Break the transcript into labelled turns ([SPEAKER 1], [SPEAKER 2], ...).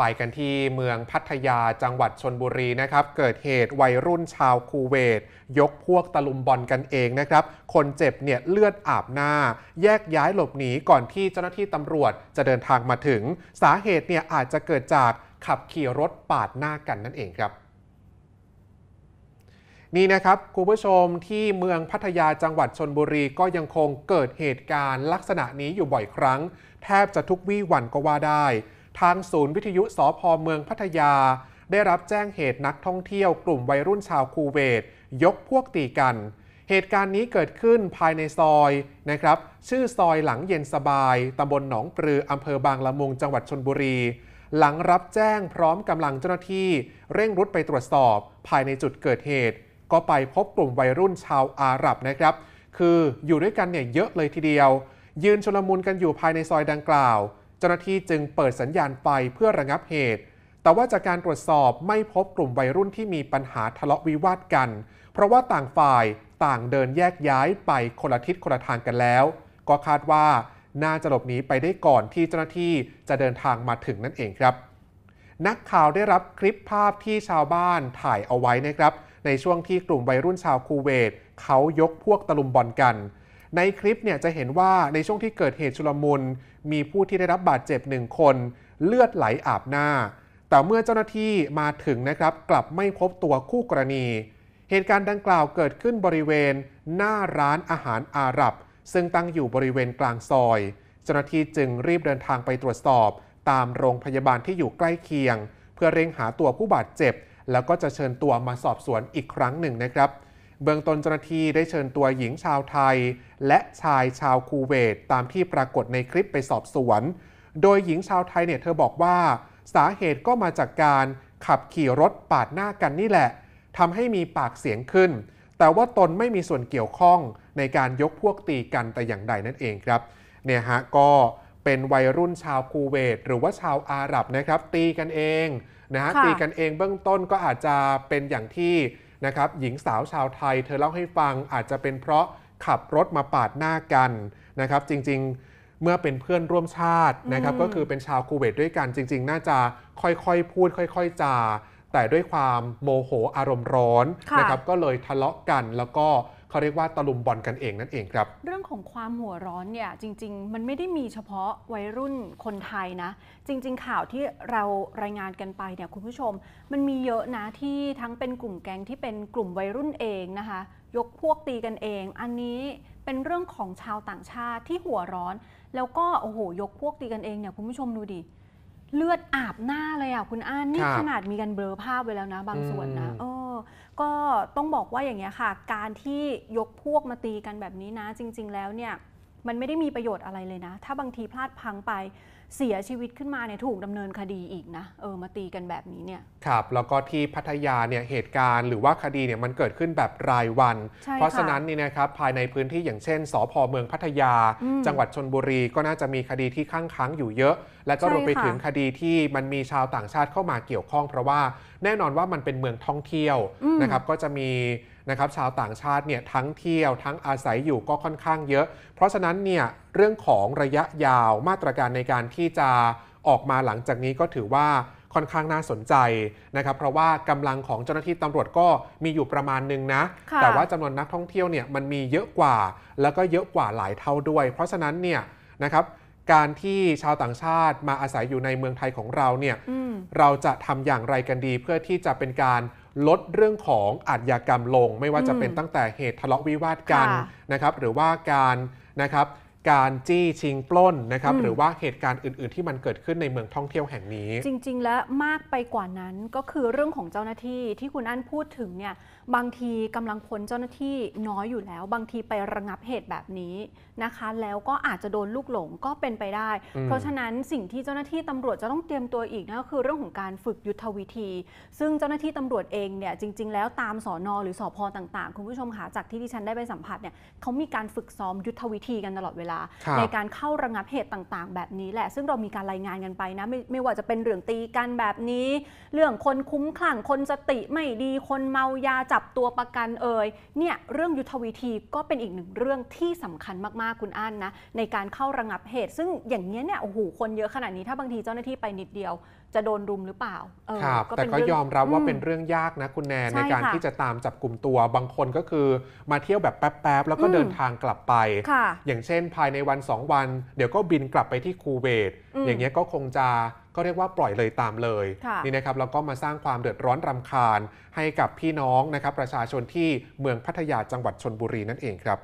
[SPEAKER 1] ไปกันที่เมืองพัทยาจังหวัดชนบุรีนะครับ เกิดเหตุวัยรุ่นชาวคูเวตยกพวกตะลุมบอลกันเองนะครับ คนเจ็บเนี่ยเลือดอาบหน้า แยกย้ายหลบหนีก่อนที่เจ้าหน้าที่ตำรวจจะเดินทางมาถึง สาเหตุเนี่ยอาจจะเกิดจากขับขี่รถปาดหน้ากันนั่นเองครับ นี่นะครับคุณผู้ชมที่เมืองพัทยาจังหวัดชนบุรี ก็ยังคงเกิดเหตุการณ์ลักษณะนี้อยู่บ่อยครั้ง แทบจะทุกวี่วันก็ว่าได้ทางศูนย์วิทยุสพเมืองพัทยา ได้รับแจ้งเหตุนักท่องเที่ยวกลุ่มวัยรุ่นชาวคูเวตยกพวกตีกัน เหตุการณ์นี้เกิดขึ้นภายในซอยนะครับ ชื่อซอยหลังเย็นสบายตำบลหนองปลืออำเภอบางละมุงจังหวัดชนบุรี หลังรับแจ้งพร้อมกำลังเจ้าหน้าที่ เร่งรุดไปตรวจสอบภายในจุดเกิดเหตุ ก็ไปพบกลุ่มวัยรุ่นชาวอาหรับนะครับ คืออยู่ด้วยกันเนี่ยเยอะเลยทีเดียว ยืนชลมุนกันอยู่ภายในซอยดังกล่าวจ้าหน้าที่จึงเปิดสัญญาณไฟเพื่อระงับเหตุ แต่ว่าจากการตรวจสอบไม่พบกลุ่มวัยรุ่นที่มีปัญหาทะเลาะวิวาทกัน เพราะว่าต่างฝ่ายต่างเดินแยกย้ายไปคนละทิศคนละทางกันแล้ว ก็คาดว่าน่าจะหลบหนีไปได้ก่อนที่เจ้าหน้าที่จะเดินทางมาถึงนั่นเองครับ นักข่าวได้รับคลิปภาพที่ชาวบ้านถ่ายเอาไว้นะครับ ในช่วงที่กลุ่มวัยรุ่นชาวคูเวตเขายกพวกตะลุมบอลกันในคลิปเนี่ยจะเห็นว่าในช่วงที่เกิดเหตุชุลมุนมีผู้ที่ได้รับบาดเจ็บหนึ่งคนเลือดไหลอาบหน้า แต่เมื่อเจ้าหน้าที่มาถึงนะครับกลับไม่พบตัวคู่กรณี เหตุการณ์ดังกล่าวเกิดขึ้นบริเวณหน้าร้านอาหารอาหรับ ซึ่งตั้งอยู่บริเวณกลางซอย เจ้าหน้าที่จึงรีบเดินทางไปตรวจสอบ ตามโรงพยาบาลที่อยู่ใกล้เคียง เพื่อเร่งหาตัวผู้บาดเจ็บ แล้วก็จะเชิญตัวมาสอบสวนอีกครั้งหนึ่งนะครับเบื้องต้นเจ้าหน้าที่ได้เชิญตัวหญิงชาวไทยและชายชาวคูเวตตามที่ปรากฏในคลิปไปสอบสวน โดยหญิงชาวไทยเนี่ยเธอบอกว่าสาเหตุก็มาจากการขับขี่รถปาดหน้ากันนี่แหละทำให้มีปากเสียงขึ้น แต่ว่าตนไม่มีส่วนเกี่ยวข้องในการยกพวกตีกันแต่อย่างใดนั่นเองครับเนี่ยฮะก็เป็นวัยรุ่นชาวคูเวตหรือว่าชาวอาหรับนะครับ ตีกันเองนะฮะตีกันเองเบื้องต้นก็อาจจะเป็นอย่างที่นะครับหญิงสาวชาวไทยเธอเล่าให้ฟังอาจจะเป็นเพราะขับรถมาปาดหน้ากันนะครับ จริงๆเมื่อเป็นเพื่อนร่วมชาตินะครับก็คือเป็นชาวคูเวตด้วยกันจริง ๆ น่าจะค่อย ๆ พูด ค่อยๆจาแต่ด้วยความโมโหอารมณ์ร้อนนะครับก็เลยทะเลาะกันแล้วก็เขาเรียกว่า ตะลุมบอลกันเองนั่นเองครับ
[SPEAKER 2] เรื่องของความหัวร้อนเนี่ยจริงๆ มันไม่ได้มีเฉพาะวัยรุ่นคนไทยนะ จริงๆข่าวที่เรารายงานกันไปเนี่ยคุณผู้ชม มันมีเยอะนะที่ทั้งเป็นกลุ่มแก๊งที่เป็นกลุ่มวัยรุ่นเองนะคะ ยกพวกตีกันเอง อันนี้เป็นเรื่องของชาวต่างชาติที่หัวร้อน แล้วก็โอ้โหยกพวกตีกันเองเนี่ยคุณผู้ชมดูดิเลือดอาบหน้าเลยอ่ะ คุณอ้าน นี่ขนาดมีการเบลอภาพไว้แล้วนะบางส่วนนะเออ ก็ต้องบอกว่าอย่างเงี้ยค่ะ การที่ยกพวกมาตีกันแบบนี้นะ จริง ๆ แล้วเนี่ยมันไม่ได้มีประโยชน์อะไรเลยนะ ถ้าบางทีพลาดพังไปเสียชีวิตขึ้นมาเนี่ยถูกดำเนินคดีอีกนะเออมาตีกันแบบนี้เนี่ย
[SPEAKER 1] ครับ แล้วก็ที่พัทยาเนี่ยเหตุการณ์หรือว่าคดีเนี่ยมันเกิดขึ้นแบบรายวัน เพราะฉะนั้นนี่นะครับภายในพื้นที่อย่างเช่นสพเมืองพัทยา จังหวัดชนบุรี ก็น่าจะมีคดีที่ค้างค้างอยู่เยอะ และก็รวมไปถึงคดีที่มันมีชาวต่างชาติเข้ามาเกี่ยวข้อง เพราะว่าแน่นอนว่ามันเป็นเมืองท่องเที่ยวนะครับก็จะมีนะครับชาวต่างชาติเนี่ยทั้งเที่ยว ทั้งอาศัยอยู่ก็ค่อนข้างเยอะ เพราะฉะนั้นเนี่ยเรื่องของระยะยาวมาตรการในการที่จะออกมาหลังจากนี้ก็ถือว่าค่อนข้างน่าสนใจนะครับเพราะว่ากำลังของเจ้าหน้าที่ตำรวจก็มีอยู่ประมาณนึงนะแต่ว่าจำนวนนักท่องเที่ยวเนี่ยมันมีเยอะกว่าแล้วก็เยอะกว่าหลายเท่าด้วย เพราะฉะนั้นเนี่ยนะครับการที่ชาวต่างชาติมาอาศัยอยู่ในเมืองไทยของเราเนี่ยเราจะทำอย่างไรกันดีเพื่อที่จะเป็นการลดเรื่องของอาชญากรรมลง ไม่ว่าจะเป็นตั้งแต่เหตุทะเลาะวิวาทกันนะครับ หรือว่าการนะครับการจี้ชิงปล้นนะครับหรือว่าเหตุการณ์อื่นๆ ที่มันเกิดขึ้นในเมืองท่องเที่ยวแห่งนี้ จ
[SPEAKER 2] ริงๆแล้วมากไปกว่านั้นก็คือเรื่องของเจ้าหน้าที่ที่คุณอั้นพูดถึงเนี่ยบางทีกำลังพลเจ้าหน้าที่น้อยอยู่แล้ว บางทีไประงับเหตุแบบนี้นะคะแล้วก็อาจจะโดนลูกหลงก็เป็นไปได้ เพราะฉะนั้นสิ่งที่เจ้าหน้าที่ตำรวจจะต้องเตรียมตัวอีกนะก็คือเรื่องของการฝึกยุทธวิธี ซึ่งเจ้าหน้าที่ตำรวจเองเนี่ยจริง ๆ แล้วตามสอนอหรือสอพอต่างๆคุณผู้ชมคะจากที่ดิฉันได้ไปสัมผัสเนี่ยเขามีการฝึกซ้อมยุทธวิธีกันตลอดเวลาาในการเข้าระงับเหตุต่างๆ แบบนี้แหละซึ่งเรามีการรายงานกันไปนะไม่ไม่ว่าจะเป็นเรื่องตีกันแบบนี้ เรื่องคนคุ้มคลั่งคนสติไม่ดีคนเมายาจับตัวประกันเอ่ยเนี่ยเรื่องยุทธวิธีก็เป็นอีกหนึ่งเรื่องที่สำคัญมากๆคุณอั้นนะในการเข้าระงับเหตุ ซึ่งอย่างนี้เนี่ยโอ้โหคนเยอะขนาดนี้ถ้าบางทีเจ้าหน้าที่ไปนิดเดียวจะโดนรุมหรือเปล่าครับ แต่ก็ยอมรับว่าเป็น
[SPEAKER 1] เรื่องยากนะ คุณแนนในการที่จะตามจับกลุ่มตัว บางคนก็คือมาเที่ยวแบบแป๊บๆแล้วก็เดินทางกลับไป อย่างเช่นภายในวัน 2 วันเดี๋ยวก็บินกลับไปที่คูเวต อย่างเงี้ยก็คงจะก็เรียกว่าปล่อยเลยตามเลยนี่นะครับแล้วก็มาสร้างความเดือดร้อนรำคาญให้กับพี่น้องนะครับประชาชนที่เมืองพัทยาจังหวัดชนบุรีนั่นเองครับ